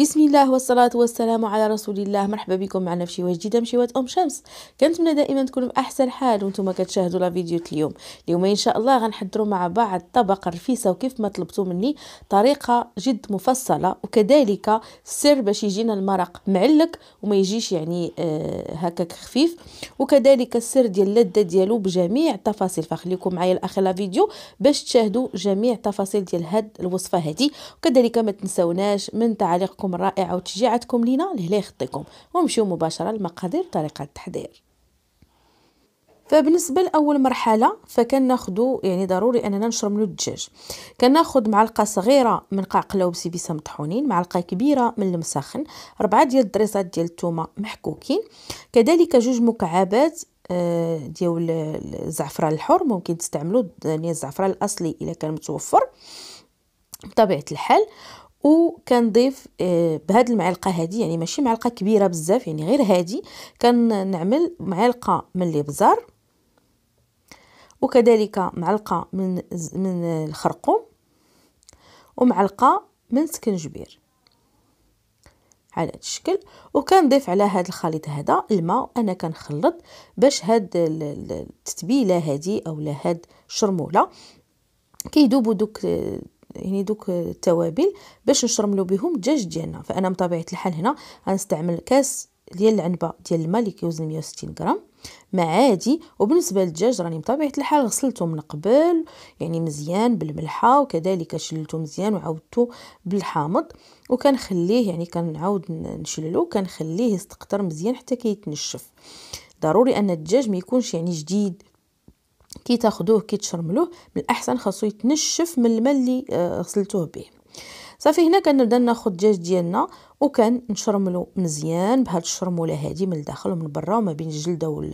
بسم الله والصلاة والسلام على رسول الله مرحبا بكم معنا في شواج جديدة من أم شمس كنتمنى دائما تكونوا بأحسن حال وانتم كتشاهدوا لا فيديو اليوم اليوم إن شاء الله غنحضروا مع بعض طبقة رفيسة وكيف ما طلبتوا مني طريقة جد مفصلة وكذلك السر باش يجينا المرق معلك وما يجيش يعني آه هكاك خفيف وكذلك السر ديال اللذة ديالو بجميع التفاصيل فخليكم معايا لآخر لا فيديو باش تشاهدوا جميع التفاصيل ديال هاد الوصفة هذه وكذلك ما تنسوناش من تعليقكم ديالكم الرائعه وتشجيعاتكم لينا لهلا يخطيكم ومشيو مباشره لمقادير طريقه التحضير فبالنسبه لاول مرحله فكناخذوا يعني ضروري اننا نشرب من الدجاج كناخذ معلقه صغيره من قلاوب وبسبيسه مطحونين معلقه كبيره من المساخن ربعة ديال الدريسات ديال الثومه محكوكين كذلك جوج مكعبات آه، ديال الزعفران الحر ممكن تستعملوا يعني الزعفران الاصلي الا كان متوفر بطبيعه الحال وكنضيف آه، بهاد المعلقه هادي يعني ماشي معلقه كبيره بزاف يعني غير هادي كنعمل معلقه من الابزار وكذلك معلقه من من الخرقوم ومعلقه من سكنجبير على هذا الشكل وكنضيف على هذا الخليط هذا الماء انا كنخلط باش هاد التتبيله هادي اولا هاد الشرموله كيذوبوا دوك آه، يعني دوك التوابل باش نشرملو بهم الدجاج ديالنا فانا بطبيعه الحال هنا غنستعمل كاس ديال العنبه ديال الماء اللي كيوزن 160 غرام ما عادي وبالنسبه للدجاج راني بطبيعه الحال غسلته من قبل يعني مزيان بالملحه وكذلك شللته مزيان وعاودته بالحامض وكنخليه يعني كنعاود نشللو كنخليه يستقطر مزيان حتى كيتنشف كي ضروري ان الدجاج ما يكونش يعني جديد كي تاخدوه كي تشرملوه من الاحسن خاصو يتنشف من الماء اللي آه، غسلتوه به صافي هنا كنبدا ناخد الدجاج ديالنا وكان نشرملو مزيان بهاد الشرموله هادي من الداخل ومن برا وما بين الجلده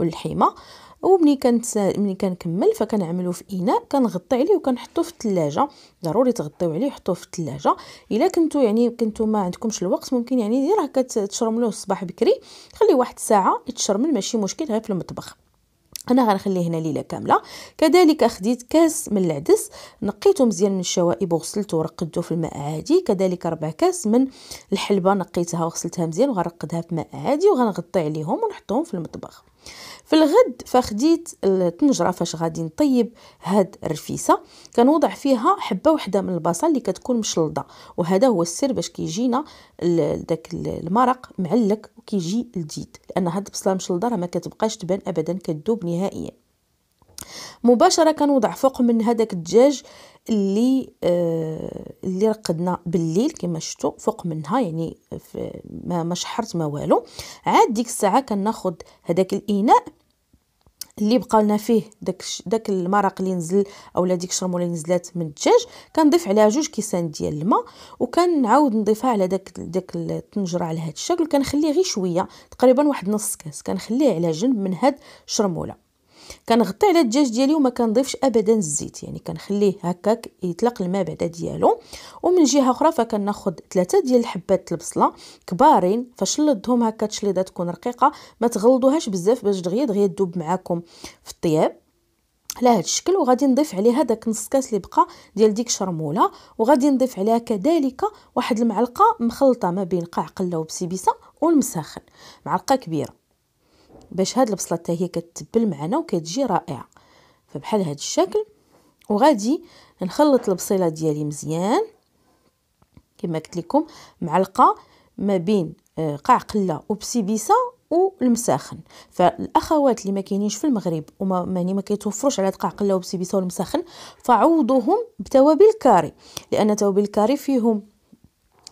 واللحيمه ومني كنت ملي كنكمل فكنعملو في اناء كنغطي عليه وكنحطو في الثلاجه ضروري تغطيو عليه حطوه في الثلاجه الا كنتو يعني كنتو ما عندكمش الوقت ممكن يعني راه كتشرملوه الصباح بكري خليه واحد ساعه يتشرمل ماشي مشكل غير في المطبخ انا غنخليه هنا ليله كامله كذلك خديت كاس من العدس نقيته مزيان من الشوائب وغسلته ورقدته في الماء عادي كذلك ربع كاس من الحلبه نقيتها وغسلتها مزيان وغنرقدها في ماء عادي وغنغطي عليهم ونحطهم في المطبخ في الغد فخديت الطنجره فاش غادي نطيب هاد الرفيسه كنوضع فيها حبه وحده من البصل اللي كتكون مشلضه وهذا هو السر باش كيجينا داك المرق معلك وكيجي لذيذ لان هاد البصله المشلضه راه ما كتبقاش تبان ابدا كتذوب نهائيا مباشره كنوضع فوق من هذاك الدجاج اللي آه اللي رقدنا بالليل كما شفتوا فوق منها يعني ما ما شحرت ما والو عاد ديك الساعه كناخذ هذاك الاناء اللي بقى لنا فيه داك داك المرق اللي نزل اولا ديك الشرموله اللي نزلات من الدجاج كنضيف عليها جوج كيسان ديال الماء وكنعاود نضيفها على داك داك الطنجره على هذا الشكل كنخليه غير شويه تقريبا واحد نص كاس كنخليه على جنب من هاد الشرموله كنغطي على الدجاج ديالي وما كنضيفش ابدا الزيت يعني كنخليه هكاك يطلق الماء بعدا ديالو ومن جهه اخرى فكناخذ ثلاثه ديال الحبات البصله كبارين فشلدهم هكا تشليضه تكون رقيقه ما تغلضوهاش بزاف باش دغيا دغيا تذوب معاكم في الطياب على هذا الشكل وغادي نضيف عليها داك نص كاس اللي بقى ديال ديك الشرموله وغادي نضيف عليها كذلك واحد المعلقه مخلطه ما بين قاع قله وبسبيسه والمساخن معلقه كبيره باش هاد البصله حتى هي كتبل معنا وكتجي رائعه فبحال هاد الشكل وغادي نخلط البصيله ديالي مزيان كما قلت لكم معلقه ما بين آه، قاع قله وبسيبيسه والمساخن فالاخوات اللي ما كاينينش في المغرب وما يعني ما كيتوفروش على قاع قله وبسيبيسه والمساخن فعوضوهم بتوابل كاري لان توابل الكاري فيهم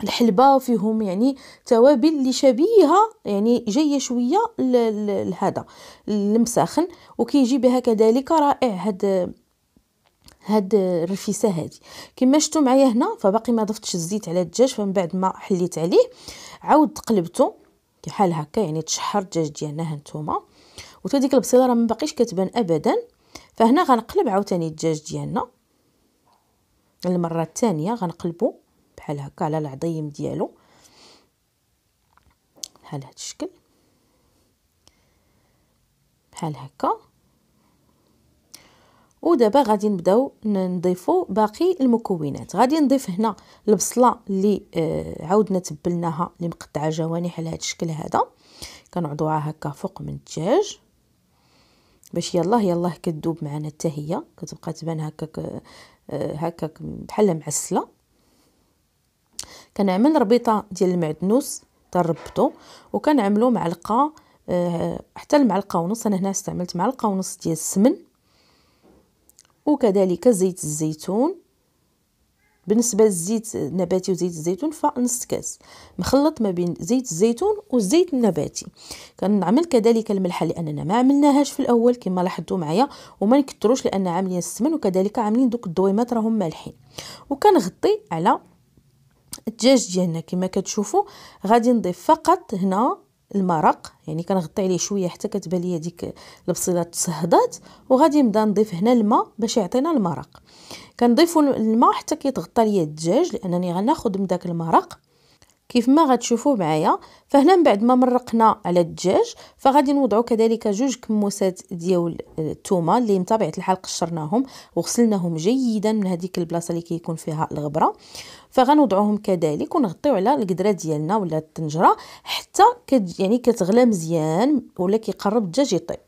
الحلبه وفيهم يعني توابل اللي شبيهه يعني جايه شويه لهذا المساخن وكيجي بها كذلك رائع هاد هاد الرفيسه هادي كما شفتوا معايا هنا فباقي ما ضفتش الزيت على الدجاج فمن بعد ما حليت عليه عاود قلبته كحال هكا يعني تشحر الدجاج ديالنا هانتوما وتا ديك البصيله راه ما باقيش كتبان ابدا فهنا غنقلب عاوتاني الدجاج ديالنا المره الثانيه غنقلبو بحال هكا على العظيم ديالو بحال هاد الشكل بحال هكا ودابا غادي نبداو نضيفو باقي المكونات غادي نضيف هنا البصله اللي آه عاودنا تبلناها اللي مقطعه جوانح على هاد الشكل هذا كنعضوها هكا فوق من الدجاج باش يلاه يلاه كدوب معنا حتى هي كتبقى تبان هكاك آه هكاك بحال معسله كنعمل ربيطه ديال المعدنوس تنربطو وكنعملو معلقه آه، حتى المعلقه ونص انا هنا استعملت معلقه ونص ديال السمن وكذلك زيت الزيتون بالنسبه للزيت النباتي وزيت الزيتون فنص كاس مخلط ما بين زيت الزيتون والزيت النباتي كنعمل كذلك الملحه لاننا ما عملناهاش في الاول كما لاحظتوا معايا وما نكثروش لان عاملين السمن وكذلك عاملين دوك الدويمات راهم مالحين وكنغطي على الدجاج ديالنا كما كتشوفوا غادي نضيف فقط هنا المرق يعني كنغطي عليه شويه حتى كتبان لي ديك البصيله تسهضات وغادي نبدا نضيف هنا الماء باش يعطينا المرق كنضيفوا الماء حتى كيتغطى ليا الدجاج لانني غناخذ من داك المرق كيف ما غتشوفوا معايا فهنا من بعد ما مرقنا على الدجاج فغادي نوضعوا كذلك جوج كموسات ديال آه، الثومه اللي بطبيعه الحال قشرناهم وغسلناهم جيدا من هذيك البلاصه اللي كيكون فيها الغبره فغنوضعوهم كذلك ونغطيو على القدره ديالنا ولا الطنجره حتى كت يعني كتغلى مزيان ولا كيقرب الدجاج يطيب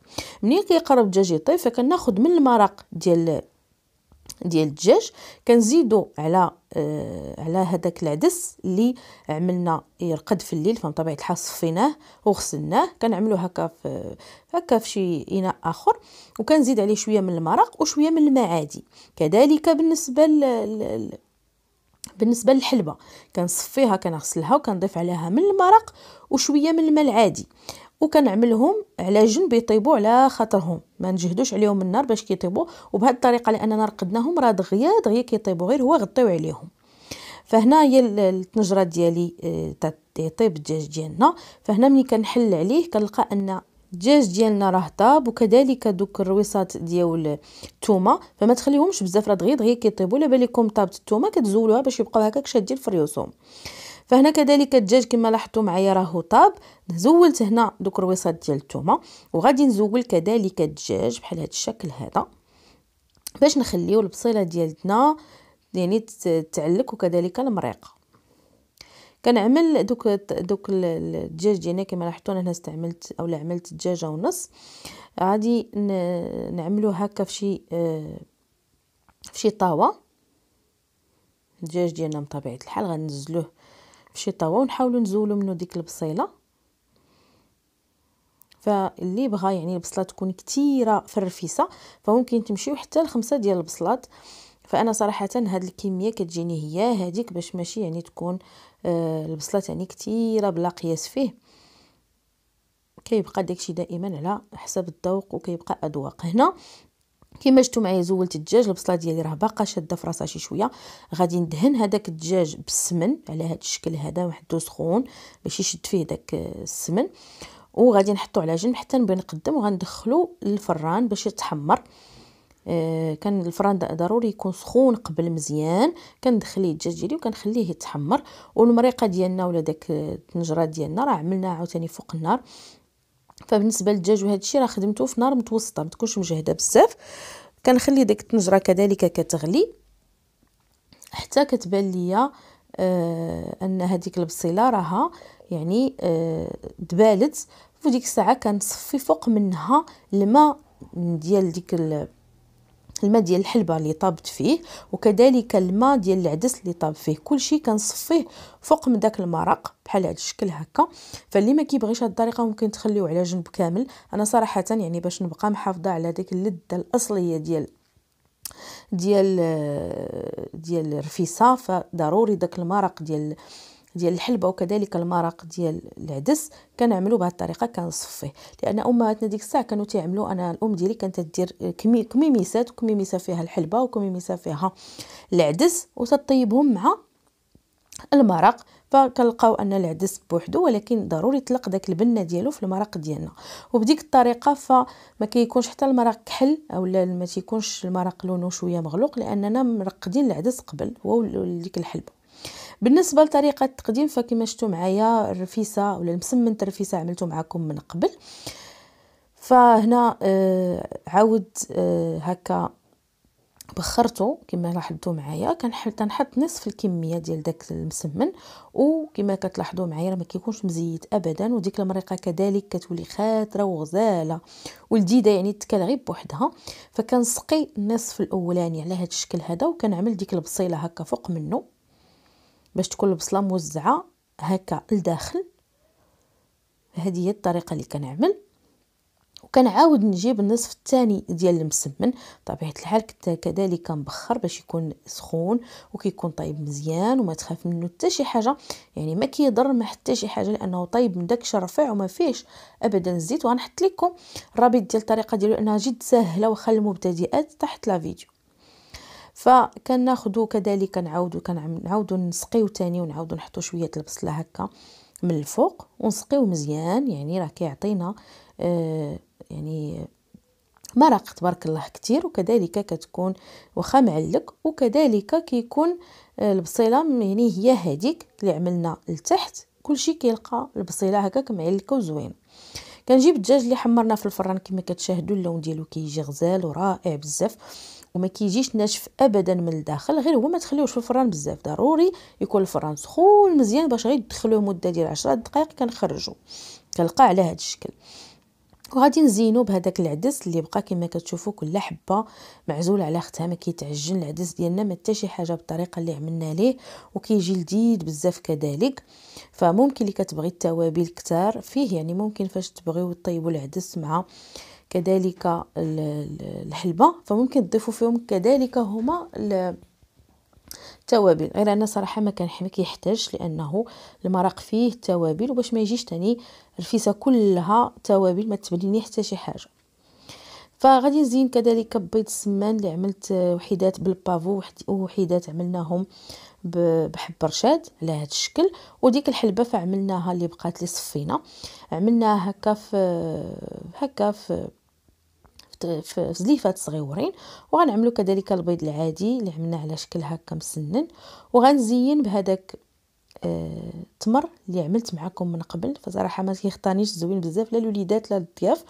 منين كيقرب الدجاج يطيب فكناخذ من المرق ديال ديال الدجاج كنزيدو على آه على هذاك العدس اللي عملنا يرقد في الليل فبطبيعه الحال صفيناه وغسلناه كنعملو هكا في هكا في شي اناء اخر وكنزيد عليه شويه من المرق وشويه من الماء عادي كذلك بالنسبه لل... بالنسبه للحلبه كنصفيها كنغسلها وكنضيف عليها من المرق وشويه من الماء العادي وكنعملهم على جنب يطيبوا على خاطرهم ما نجهدوش عليهم النار باش كيطيبوا وبهذه الطريقه لاننا رقدناهم راه دغيا دغيا كيطيبوا غير هو غطيو عليهم فهنا هي الطنجره ديالي طيب الدجاج ديالنا فهنا ملي كنحل عليه كنلقى ان الدجاج ديالنا راه طاب وكذلك دوك الرويصات ديال الثومه فما تخليهمش بزاف راه دغيا دغيا كيطيبوا لا بالكم طابت الثومه كتزولوها باش يبقاو هكاك شادين في ريوسهم فهنا كذلك الدجاج كما لاحظتوا معايا راهو طاب زولت هنا دوك الرويصات ديال الثومه وغادي نزول كذلك الدجاج بحال هذا الشكل هذا باش نخليو البصيله ديالتنا يعني تعلك وكذلك المريقه كنعمل دوك دوك الدجاج ديالنا كما لاحظتوا انا استعملت اولا عملت دجاجه ونص غادي نعملو هكا في شي في شي طاوه الدجاج ديالنا بطبيعه الحال غنزلوه شي طاوه ونحاولوا نزولوا منه ديك البصيله فاللي بغى يعني البصله تكون كثيره في الرفيسه فممكن تمشيو حتى لخمسة ديال البصلات فانا صراحه هاد الكميه كتجيني هي هذيك باش ماشي يعني تكون آه البصله يعني كثيره بلا قياس فيه كيبقى داكشي دائما على حسب الذوق وكيبقى اذواق هنا كما شفتوا معايا زولت الدجاج البصله ديالي راه باقا شاده في راسها شي شويه غادي ندهن هذاك الدجاج بالسمن على هذا الشكل هذا وحدو سخون باش يشد فيه داك السمن وغادي نحطو على جنب حتى نبغي نقدم وغندخلو للفران باش يتحمر آه كان الفران ضروري يكون سخون قبل مزيان كندخلي الدجاج ديالي وكنخليه يتحمر والمريقه ديالنا ولا داك الطنجره ديالنا راه عملناها عاوتاني فوق النار فبالنسبه للدجاج وهذا الشيء راه خدمته في نار متوسطه ما تكونش مجهده بزاف كنخلي ديك الطنجره كذلك كتغلي حتى كتبان ليا آه ان هذيك البصيله راها يعني آه دبالت وديك الساعه كنصفي فوق منها الماء ديال ديك الماء ديال الحلبه اللي طابت فيه وكذلك الماء ديال العدس اللي طاب فيه كلشي كنصفيه فوق من داك المرق بحال هذا الشكل هكا فاللي ما كيبغيش هاد الطريقه ممكن تخليه على جنب كامل انا صراحه يعني باش نبقى محافظه على ديك اللذه الاصليه ديال ديال ديال الرفيصه فضروري داك المرق ديال ديال الحلبه وكذلك المرق ديال العدس كنعملو بهذه الطريقه كنصفيه لان امهاتنا ديك الساعه كانوا تيعملوا انا الام ديالي كانت دير كميميسات وكميميسه فيها الحلبه وكميميسه فيها العدس وتطيبهم مع المرق فكنلقاو ان العدس بوحدو ولكن ضروري تلق داك البنه ديالو في المرق ديالنا وبديك الطريقه فما كيكونش حتى المرق كحل اولا ما تيكونش المرق لونه شويه مغلوق لاننا مرقدين العدس قبل هو ديك الحلبه بالنسبه لطريقه التقديم فكما شفتوا معايا الرفيسه ولا المسمن الرفيسه عملته معكم من قبل فهنا آه عاود آه هكا بخرته كما لاحظتوا معايا كنحط نصف الكميه ديال داك المسمن وكما كتلاحظوا معايا راه ما كيكونش مزيت ابدا وديك المريقه كذلك كتولي خاتره وغزاله ولذيذه يعني تكال غير بوحدها فكنسقي النصف الاولاني على هذا الشكل هذا وكنعمل ديك البصيله هكا فوق منه باش تكون البصله موزعه هكا لداخل هذه هي الطريقه اللي كنعمل وكنعاود نجيب النصف الثاني ديال المسمن طبيعه الحال كذلك كنبخر باش يكون سخون وكيكون طايب مزيان وما تخاف منه حتى شي حاجه يعني ما كيضر ما حتى شي حاجه لانه طايب من داك الشرفع وما فيهش ابدا الزيت وغنحط لكم الرابط ديال الطريقه ديالو انها جد سهله وخا المبتدئات تحت لا فيديو فكناخذو كذلك نعاودو كنعاودو نسقيو تاني ونعاودو نحطو شويه البصله هكا من الفوق ونسقيو مزيان يعني راه كيعطينا آه يعني مرق تبارك الله كتير وكذلك كتكون واخا معلك وكذلك كيكون آه، البصيله يعني هي هذيك اللي عملنا لتحت كلشي كيلقى البصيله هكاك معلكه وزوينه كنجيب الدجاج اللي حمرنا في الفران كما كتشاهدوا اللون ديالو كيجي غزال ورائع بزاف وما كيجيش ناشف ابدا من الداخل غير هو ما تخليوش في الفران بزاف ضروري يكون الفران سخون مزيان باش غير تدخلوه مده ديال 10 دقائق كنخرجوا كنلقى على هذا الشكل وغادي نزينو بهذاك العدس اللي بقى كما كتشوفوا كل حبه معزوله على اختها ما كيتعجن العدس ديالنا ما حتى شي حاجه بالطريقه اللي عملنا ليه وكيجي لذيذ بزاف كذلك فممكن اللي كتبغي التوابل كتار فيه يعني ممكن فاش تبغيو طيبوا العدس مع كذلك الحلبة فممكن تضيفوا فيهم كذلك هما التوابل غير انا صراحه ما كنحب كيحتاجش لانه المرق فيه توابل وباش ما يجيش تاني الفيسه كلها توابل ما تبليني حتى شي حاجه فغادي نزين كذلك بيض السمان اللي عملت وحيدات بالبافو وحيدات عملناهم بحب رشاد على هذا الشكل وديك الحلبه فعملناها اللي بقات لي صفينا عملناها هكا في هكا في في زليفات صغيورين وغنعملو كذلك البيض العادي اللي عملناه على شكل هكا مسنن وغنزين بهذاك التمر آه، اللي عملت معكم من قبل فصراحه ما كيختانيش زوين بزاف لا الوليدات لا الضياف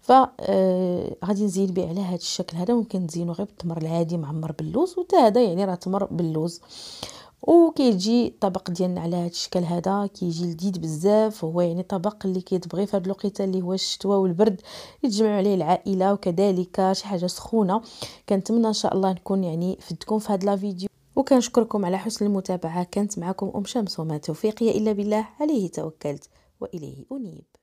ف آه، غادي نزين به على هذا الشكل هذا ممكن نزينو غير بالتمر العادي معمر باللوز وتا هذا يعني راه تمر باللوز آه وكيجي الطبق ديالنا على هذا الشكل هذا كيجي لذيذ بزاف هو يعني طبق اللي كيتبغي في هذه الوقيته اللي هو الشتوى والبرد يتجمعوا عليه العائله وكذلك شي حاجه سخونه كنتمنى ان شاء الله نكون يعني فدتكم في هذا لا فيديو وكنشكركم على حسن المتابعه كانت معكم ام شمس وما توفيقي الا بالله عليه توكلت واليه انيب